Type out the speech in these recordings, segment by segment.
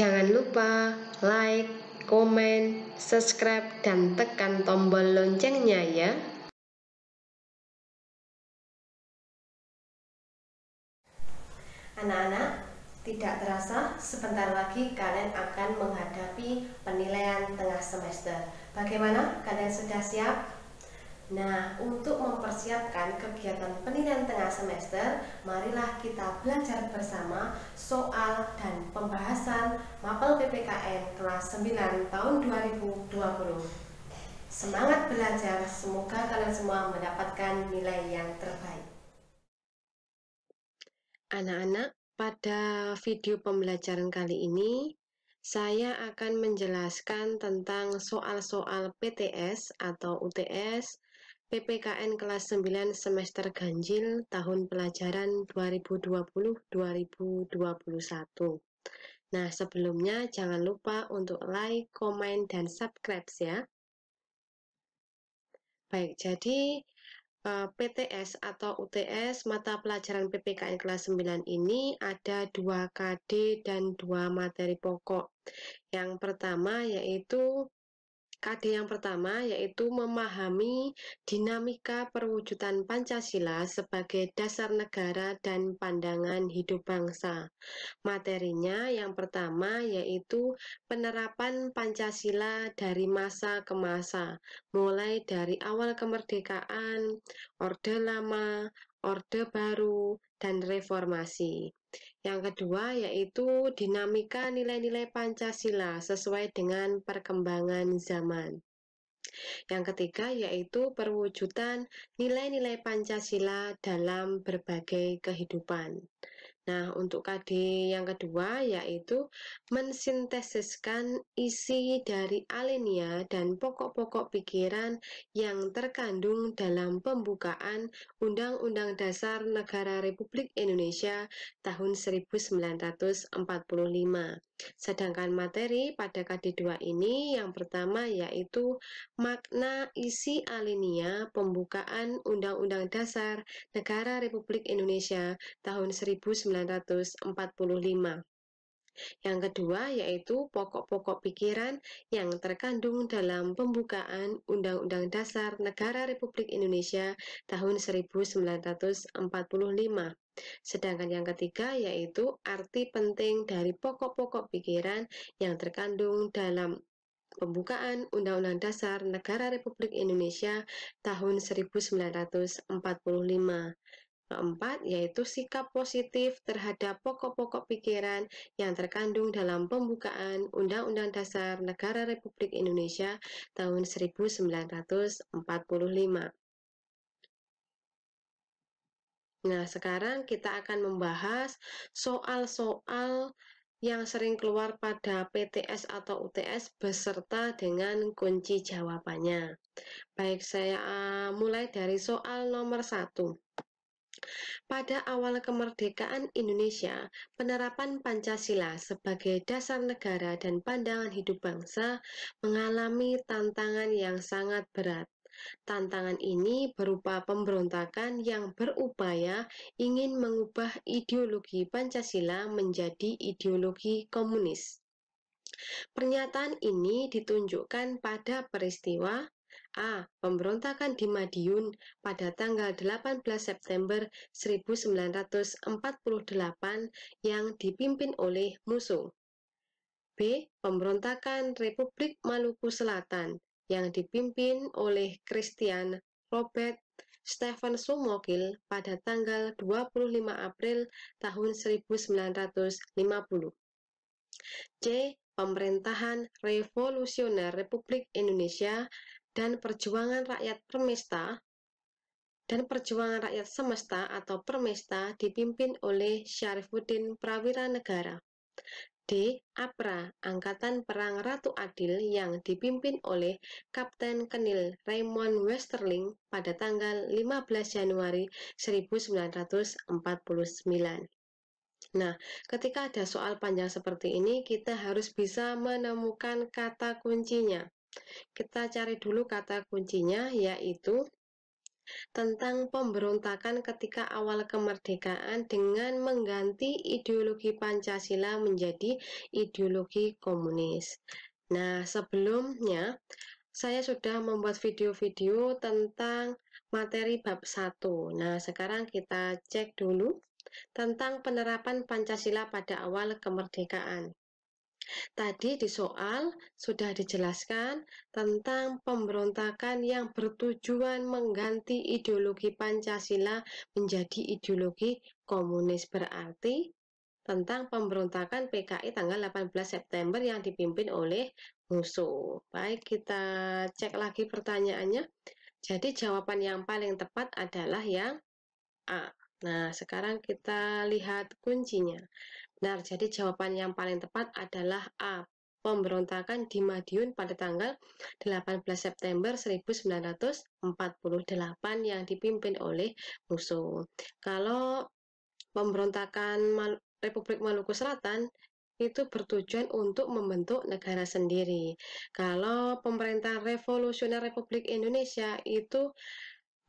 Jangan lupa like, komen, subscribe, dan tekan tombol loncengnya ya. Anak-anak, tidak terasa sebentar lagi kalian akan menghadapi penilaian tengah semester. Bagaimana? Kalian sudah siap? Nah, untuk mempersiapkan kegiatan penilaian tengah semester, marilah kita belajar bersama soal dan pembahasan mapel PPKN kelas 9 tahun 2020. Semangat belajar, semoga kalian semua mendapatkan nilai yang terbaik. Anak-anak, pada video pembelajaran kali ini, saya akan menjelaskan tentang soal-soal PTS atau UTS PPKN kelas 9 semester ganjil tahun pelajaran 2020-2021. Nah, sebelumnya jangan lupa untuk like, komen, dan subscribe ya. Baik, jadi eh, PTS atau UTS mata pelajaran PPKN kelas 9 ini ada dua KD dan dua materi pokok. Yang pertama yaitu KD yang pertama yaitu memahami dinamika perwujudan Pancasila sebagai dasar negara dan pandangan hidup bangsa. Materinya yang pertama yaitu penerapan Pancasila dari masa ke masa, mulai dari awal kemerdekaan, Orde Lama, Orde Baru, dan Reformasi. Yang kedua yaitu dinamika nilai-nilai Pancasila sesuai dengan perkembangan zaman. Yang ketiga yaitu perwujudan nilai-nilai Pancasila dalam berbagai kehidupan. Nah, untuk KD yang kedua yaitu mensintesiskan isi dari alenia dan pokok-pokok pikiran yang terkandung dalam pembukaan Undang-Undang Dasar Negara Republik Indonesia tahun 1945. Sedangkan materi pada KD2 ini yang pertama yaitu makna isi alinea pembukaan Undang-Undang Dasar Negara Republik Indonesia tahun 1945. Yang kedua yaitu pokok-pokok pikiran yang terkandung dalam pembukaan Undang-Undang Dasar Negara Republik Indonesia tahun 1945. Sedangkan yang ketiga yaitu arti penting dari pokok-pokok pikiran yang terkandung dalam Pembukaan Undang-Undang Dasar Negara Republik Indonesia tahun 1945. Keempat, yaitu sikap positif terhadap pokok-pokok pikiran yang terkandung dalam pembukaan Undang-Undang Dasar Negara Republik Indonesia tahun 1945. Nah, sekarang kita akan membahas soal-soal yang sering keluar pada PTS atau UTS beserta dengan kunci jawabannya. Baik, saya eh, mulai dari soal nomor satu. Pada awal kemerdekaan Indonesia, penerapan Pancasila sebagai dasar negara dan pandangan hidup bangsa mengalami tantangan yang sangat berat. Tantangan ini berupa pemberontakan yang berupaya ingin mengubah ideologi Pancasila menjadi ideologi komunis. Pernyataan ini ditunjukkan pada peristiwa A. Pemberontakan di Madiun pada tanggal 18 September 1948 yang dipimpin oleh Musuh. B. Pemberontakan Republik Maluku Selatan yang dipimpin oleh Christian Robert Stephen Sumogil pada tanggal 25 April tahun 1950. C. Pemerintahan Revolusioner Republik Indonesia dan Perjuangan Rakyat Permesta dan Perjuangan Rakyat Semesta atau Permesta dipimpin oleh Syarifuddin Prawira Negara. D. APRA, Angkatan Perang Ratu Adil yang dipimpin oleh Kapten Kenil Raymond Westerling pada tanggal 15 Januari 1949. Nah, ketika ada soal panjang seperti ini, kita harus bisa menemukan kata kuncinya. Kita cari dulu kata kuncinya, yaitu tentang pemberontakan ketika awal kemerdekaan dengan mengganti ideologi Pancasila menjadi ideologi komunis. Nah, sebelumnya saya sudah membuat video-video tentang materi bab 1. Nah, sekarang kita cek dulu tentang penerapan Pancasila pada awal kemerdekaan. Tadi di soal sudah dijelaskan tentang pemberontakan yang bertujuan mengganti ideologi Pancasila menjadi ideologi komunis berarti tentang pemberontakan PKI tanggal 18 September yang dipimpin oleh musuh. Baik, kita cek lagi pertanyaannya. Jadi jawaban yang paling tepat adalah yang A. Nah, sekarang kita lihat kuncinya. Benar, jadi jawaban yang paling tepat adalah A. Pemberontakan di Madiun pada tanggal 18 September 1948 yang dipimpin oleh musuh. Kalau pemberontakan Mal Republik Maluku Selatan itu bertujuan untuk membentuk negara sendiri. Kalau pemerintah revolusioner Republik Indonesia itu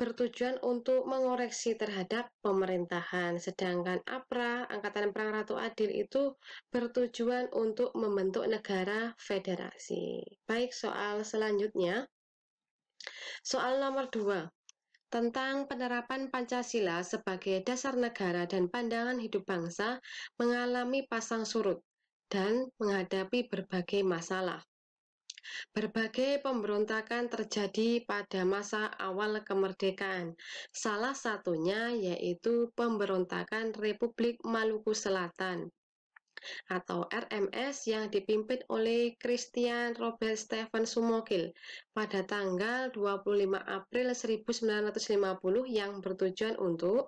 bertujuan untuk mengoreksi terhadap pemerintahan, sedangkan APRA, Angkatan Perang Ratu Adil itu bertujuan untuk membentuk negara federasi. Baik, soal selanjutnya. Soal nomor 2 tentang penerapan Pancasila sebagai dasar negara dan pandangan hidup bangsa mengalami pasang surut dan menghadapi berbagai masalah. Berbagai pemberontakan terjadi pada masa awal kemerdekaan, salah satunya yaitu pemberontakan Republik Maluku Selatan atau RMS yang dipimpin oleh Christian Robert Stephen Sumokil pada tanggal 25 April 1950 yang bertujuan untuk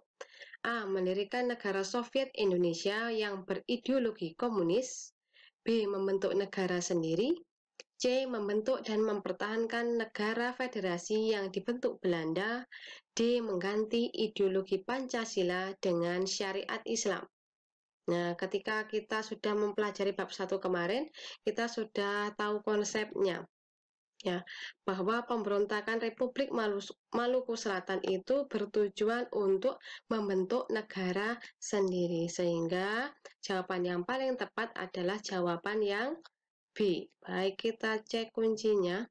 A. Mendirikan negara Soviet Indonesia yang berideologi komunis B. Membentuk negara sendiri C. Membentuk dan mempertahankan negara federasi yang dibentuk Belanda. D. Mengganti ideologi Pancasila dengan syariat Islam. Nah, ketika kita sudah mempelajari bab 1 kemarin, kita sudah tahu konsepnya ya bahwa pemberontakan Republik Maluku, Selatan itu bertujuan untuk membentuk negara sendiri sehingga jawaban yang paling tepat adalah jawaban yang B. Baik, kita cek kuncinya.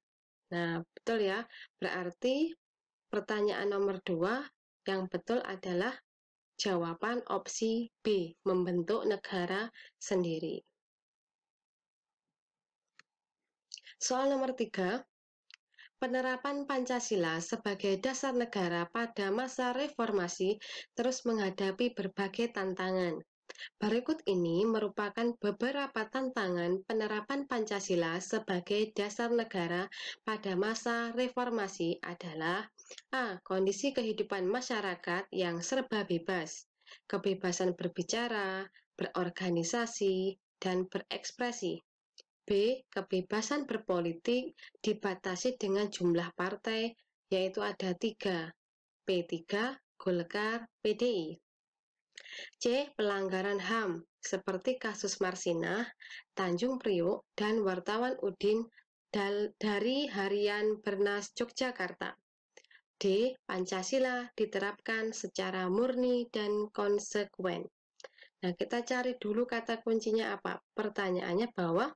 Nah, betul ya. Berarti pertanyaan nomor 2 yang betul adalah jawaban opsi B, membentuk negara sendiri. Soal nomor 3. Penerapan Pancasila sebagai dasar negara pada masa reformasi terus menghadapi berbagai tantangan. Berikut ini merupakan beberapa tantangan penerapan Pancasila sebagai dasar negara pada masa reformasi adalah A. Kondisi kehidupan masyarakat yang serba bebas, kebebasan berbicara, berorganisasi, dan berekspresi. B. Kebebasan berpolitik dibatasi dengan jumlah partai, yaitu ada tiga, P3, Golkar, PDI. C. Pelanggaran HAM, seperti kasus Marsinah, Tanjung Priuk, dan wartawan Udin dari harian Bernas Yogyakarta. D. Pancasila diterapkan secara murni dan konsekuen. Nah, kita cari dulu kata kuncinya apa? Pertanyaannya bahwa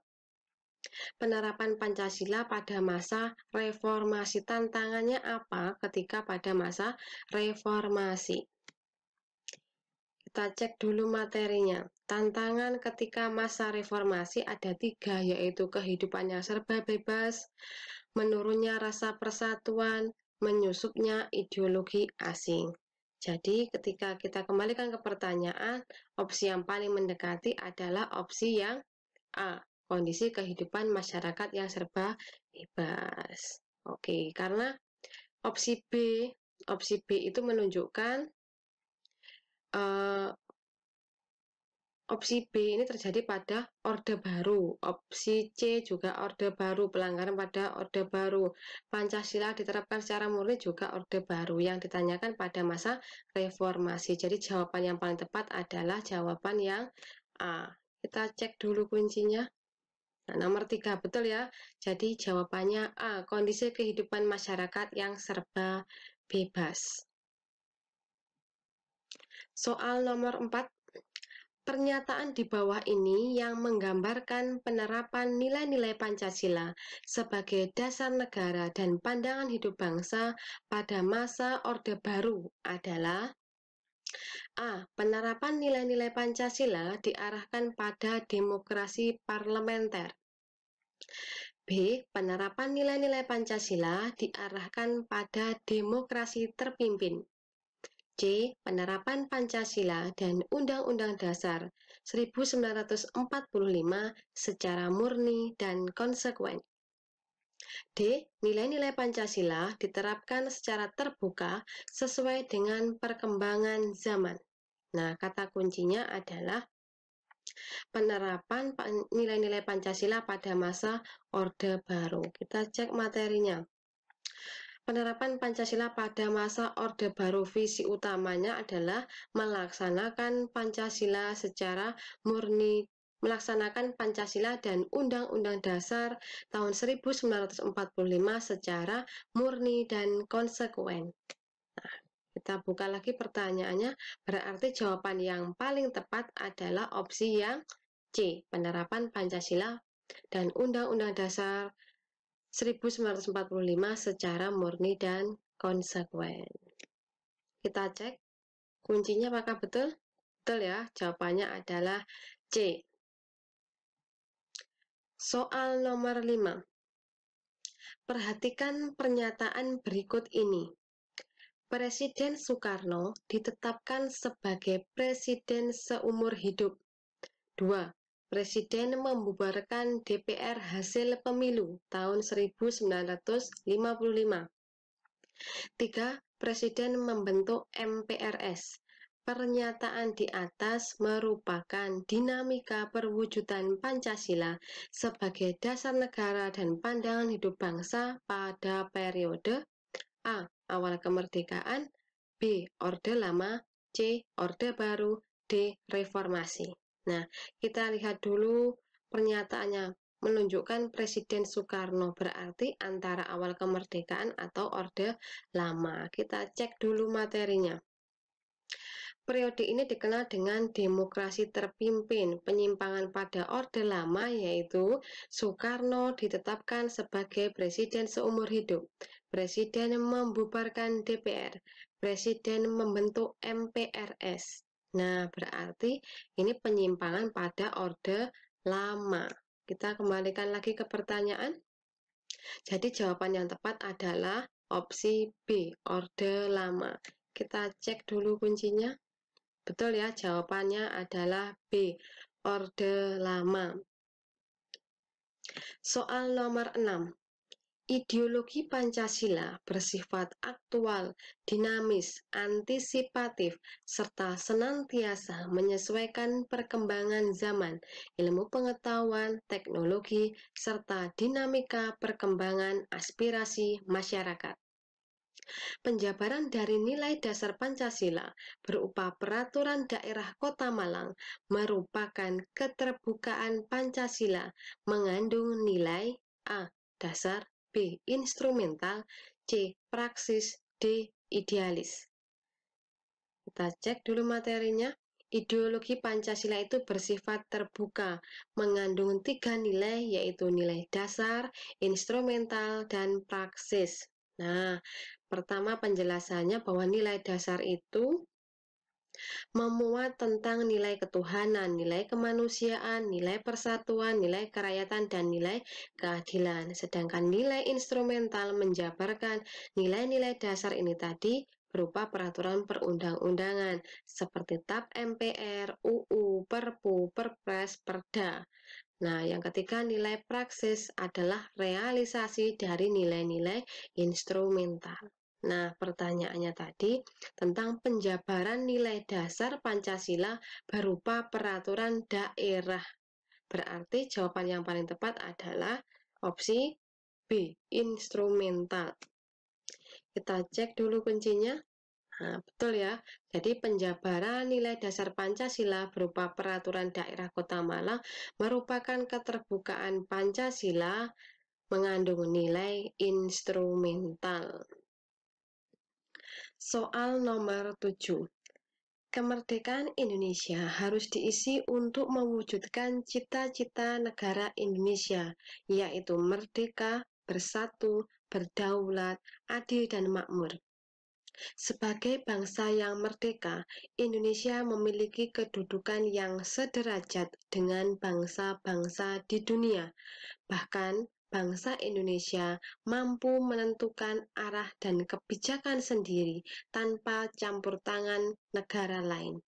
penerapan Pancasila pada masa reformasi tantangannya apa ketika pada masa reformasi? Kita cek dulu materinya. Tantangan ketika masa reformasi ada tiga, yaitu kehidupan yang serba bebas, menurunnya rasa persatuan, menyusupnya ideologi asing. Jadi ketika kita kembalikan ke pertanyaan, opsi yang paling mendekati adalah opsi yang A, kondisi kehidupan masyarakat yang serba bebas. Oke, karena opsi B, opsi B itu menunjukkan uh, opsi B ini terjadi pada orde baru, opsi C juga orde baru, pelanggaran pada orde baru, Pancasila diterapkan secara murni juga orde baru yang ditanyakan pada masa reformasi. Jadi jawaban yang paling tepat adalah jawaban yang A. Kita cek dulu kuncinya. Nah, nomor tiga betul ya. Jadi jawabannya A. Kondisi kehidupan masyarakat yang serba bebas. Soal nomor 4, pernyataan di bawah ini yang menggambarkan penerapan nilai-nilai Pancasila sebagai dasar negara dan pandangan hidup bangsa pada masa Orde Baru adalah A. Penerapan nilai-nilai Pancasila diarahkan pada demokrasi parlementer. B. Penerapan nilai-nilai Pancasila diarahkan pada demokrasi terpimpin. J. Penerapan Pancasila dan Undang-Undang Dasar 1945 secara murni dan konsekuen. D. Nilai-nilai Pancasila diterapkan secara terbuka sesuai dengan perkembangan zaman. Nah, kata kuncinya adalah penerapan nilai-nilai Pancasila pada masa Orde Baru. Kita cek materinya. Penerapan Pancasila pada masa Orde Baru visi utamanya adalah melaksanakan Pancasila secara murni melaksanakan Pancasila dan Undang-Undang Dasar tahun 1945 secara murni dan konsekuen. Nah, kita buka lagi pertanyaannya, berarti jawaban yang paling tepat adalah opsi yang C, penerapan Pancasila dan Undang-Undang Dasar 1945 secara murni dan konsekuen. Kita cek kuncinya apakah betul? Betul ya, jawabannya adalah C. Soal nomor 5. Perhatikan pernyataan berikut ini. Presiden Soekarno ditetapkan sebagai presiden seumur hidup. 2. Presiden membubarkan DPR hasil pemilu tahun 1955. 3. Presiden membentuk MPRS. Pernyataan di atas merupakan dinamika perwujudan Pancasila sebagai dasar negara dan pandangan hidup bangsa pada periode A. Awal kemerdekaan B. Orde Lama C. Orde Baru D. Reformasi Nah, kita lihat dulu pernyataannya menunjukkan Presiden Soekarno berarti antara awal kemerdekaan atau Orde Lama. Kita cek dulu materinya. Periode ini dikenal dengan demokrasi terpimpin. Penyimpangan pada Orde Lama yaitu Soekarno ditetapkan sebagai presiden seumur hidup. Presiden membubarkan DPR. Presiden membentuk MPRS. Nah, berarti ini penyimpangan pada orde lama. Kita kembalikan lagi ke pertanyaan. Jadi jawaban yang tepat adalah opsi B, orde lama. Kita cek dulu kuncinya. Betul ya, jawabannya adalah B, orde lama. Soal nomor 6. Ideologi Pancasila bersifat aktual, dinamis, antisipatif, serta senantiasa menyesuaikan perkembangan zaman, ilmu pengetahuan, teknologi, serta dinamika perkembangan aspirasi masyarakat. Penjabaran dari nilai dasar Pancasila berupa peraturan daerah Kota Malang merupakan keterbukaan Pancasila mengandung nilai A. Dasar B. Instrumental C. Praksis D. Idealis Kita cek dulu materinya Ideologi Pancasila itu bersifat terbuka, mengandung tiga nilai yaitu nilai dasar, instrumental, dan praksis. Nah, pertama penjelasannya bahwa nilai dasar itu memuat tentang nilai ketuhanan, nilai kemanusiaan, nilai persatuan, nilai kerakyatan, dan nilai keadilan. Sedangkan nilai instrumental menjabarkan nilai-nilai dasar ini tadi berupa peraturan perundang-undangan seperti TAP MPR, UU, Perpu, Perpres, Perda. Nah, yang ketiga nilai praksis adalah realisasi dari nilai-nilai instrumental. Nah, pertanyaannya tadi tentang penjabaran nilai dasar Pancasila berupa peraturan daerah. Berarti jawaban yang paling tepat adalah opsi B, instrumental. Kita cek dulu kuncinya. Nah, betul ya. Jadi penjabaran nilai dasar Pancasila berupa peraturan daerah Kota Malang merupakan keterbukaan Pancasila mengandung nilai instrumental. Soal nomor 7. Kemerdekaan Indonesia harus diisi untuk mewujudkan cita-cita negara Indonesia, yaitu merdeka, bersatu, berdaulat, adil, dan makmur. Sebagai bangsa yang merdeka, Indonesia memiliki kedudukan yang sederajat dengan bangsa-bangsa di dunia. Bahkan, bangsa Indonesia mampu menentukan arah dan kebijakan sendiri tanpa campur tangan negara lain.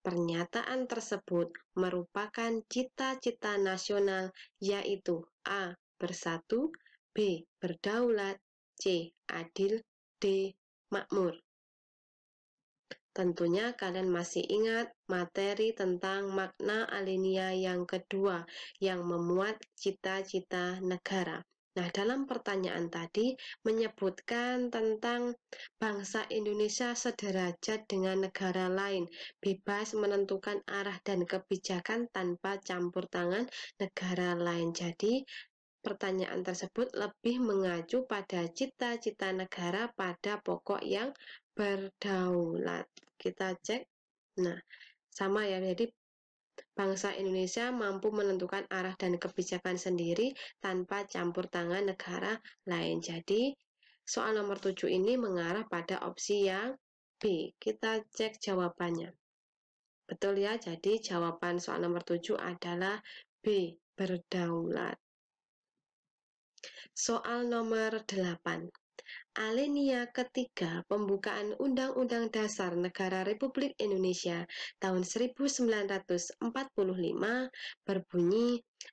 Pernyataan tersebut merupakan cita-cita nasional yaitu A. Bersatu, B. Berdaulat, C. Adil, D. Makmur. Tentunya kalian masih ingat materi tentang makna alinea yang kedua yang memuat cita-cita negara. Nah, dalam pertanyaan tadi menyebutkan tentang bangsa Indonesia sederajat dengan negara lain, bebas menentukan arah dan kebijakan tanpa campur tangan negara lain. Jadi, pertanyaan tersebut lebih mengacu pada cita-cita negara pada pokok yang berdaulat. Kita cek. Nah, sama ya jadi bangsa Indonesia mampu menentukan arah dan kebijakan sendiri tanpa campur tangan negara lain jadi soal nomor 7 ini mengarah pada opsi yang B kita cek jawabannya betul ya jadi jawaban soal nomor 7 adalah B berdaulat soal nomor 8 Alenia ketiga pembukaan Undang-Undang Dasar Negara Republik Indonesia tahun 1945 berbunyi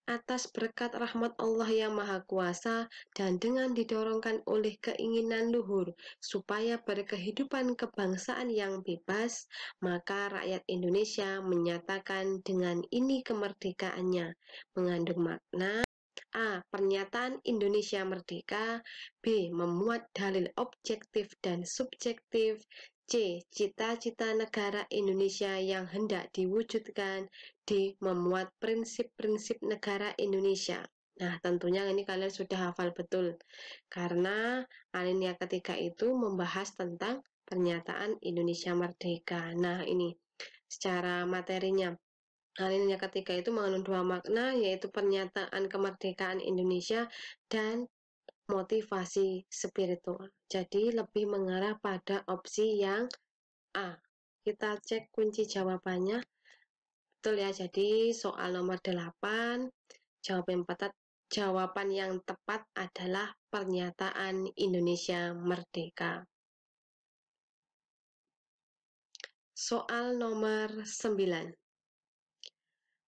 atas berkat rahmat Allah yang Maha Kuasa dan dengan didorongkan oleh keinginan luhur supaya berkehidupan kebangsaan yang bebas, maka rakyat Indonesia menyatakan dengan ini kemerdekaannya, mengandung makna A. Pernyataan Indonesia Merdeka B. Memuat dalil objektif dan subjektif C. Cita-cita negara Indonesia yang hendak diwujudkan D. Memuat prinsip-prinsip negara Indonesia Nah, tentunya ini kalian sudah hafal betul. Karena alinea ketiga itu membahas tentang pernyataan Indonesia Merdeka. Nah, ini secara materinya ini yang ketiga itu mengandung dua makna yaitu pernyataan kemerdekaan Indonesia dan motivasi spiritual. Jadi lebih mengarah pada opsi yang A. Kita cek kunci jawabannya. Betul ya, jadi soal nomor 8, jawaban, tepat jawaban yang tepat adalah pernyataan Indonesia Merdeka. Soal nomor 9.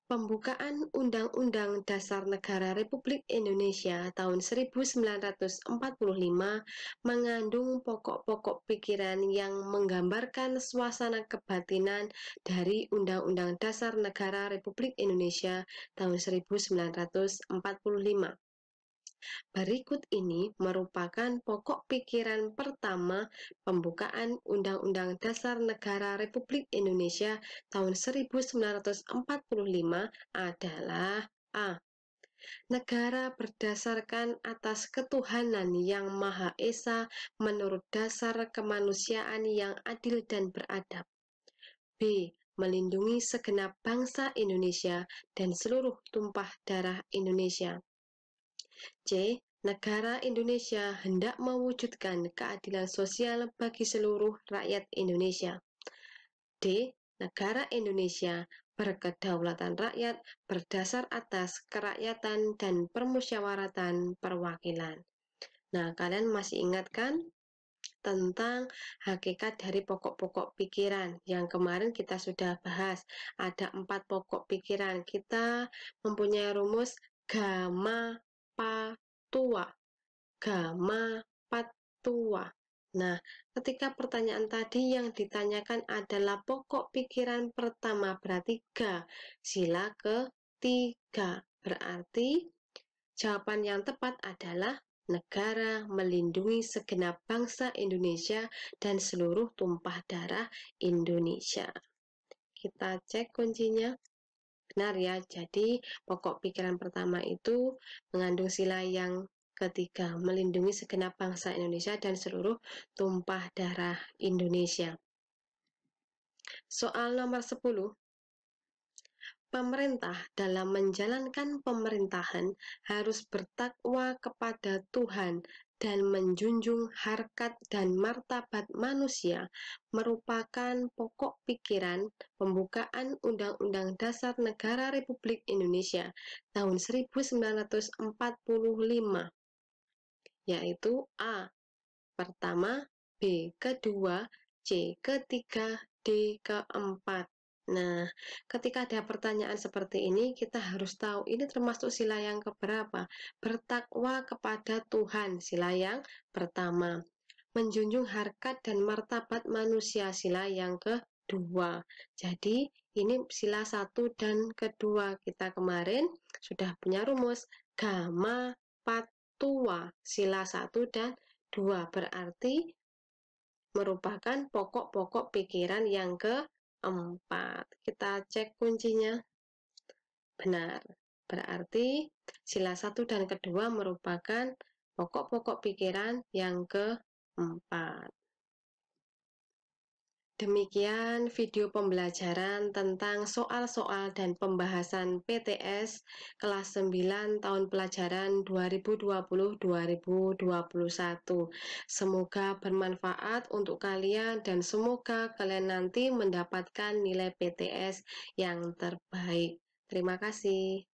Pembukaan Undang-Undang Dasar Negara Republik Indonesia tahun 1945 mengandung pokok-pokok pikiran yang menggambarkan suasana kebatinan dari Undang-Undang Dasar Negara Republik Indonesia tahun 1945. Berikut ini merupakan pokok pikiran pertama pembukaan Undang-Undang Dasar Negara Republik Indonesia tahun 1945 adalah A. Negara berdasarkan atas ketuhanan yang Maha Esa menurut dasar kemanusiaan yang adil dan beradab. B. Melindungi segenap bangsa Indonesia dan seluruh tumpah darah Indonesia. C. Negara Indonesia hendak mewujudkan keadilan sosial bagi seluruh rakyat Indonesia. D. Negara Indonesia berkedaulatan rakyat berdasar atas kerakyatan dan permusyawaratan perwakilan. Nah, kalian masih ingat kan tentang hakikat dari pokok-pokok pikiran yang kemarin kita sudah bahas. Ada empat pokok pikiran. Kita mempunyai rumus gamma patua. Gama patua. Nah, ketika pertanyaan tadi yang ditanyakan adalah pokok pikiran pertama berarti ga. Sila ketiga berarti jawaban yang tepat adalah negara melindungi segenap bangsa Indonesia dan seluruh tumpah darah Indonesia. Kita cek kuncinya. Benar ya, jadi pokok pikiran pertama itu mengandung sila yang ketiga, melindungi segenap bangsa Indonesia dan seluruh tumpah darah Indonesia. Soal nomor 10, Pemerintah dalam menjalankan pemerintahan harus bertakwa kepada Tuhan dan menjunjung harkat dan martabat manusia merupakan pokok pikiran pembukaan Undang-Undang Dasar Negara Republik Indonesia tahun 1945 yaitu A. Pertama, B. Kedua, C. Ketiga, D. Keempat Nah, ketika ada pertanyaan seperti ini, kita harus tahu ini termasuk sila yang keberapa? Bertakwa kepada Tuhan, sila yang pertama. Menjunjung harkat dan martabat manusia, sila yang kedua. Jadi, ini sila satu dan kedua. Kita kemarin sudah punya rumus gama patua, sila satu dan dua. Berarti merupakan pokok-pokok pikiran yang kedua 4. Kita cek kuncinya. Benar. Berarti sila 1 dan kedua merupakan pokok-pokok pikiran yang keempat. Demikian video pembelajaran tentang soal-soal dan pembahasan PTS kelas 9 tahun pelajaran 2020-2021. Semoga bermanfaat untuk kalian dan semoga kalian nanti mendapatkan nilai PTS yang terbaik. Terima kasih.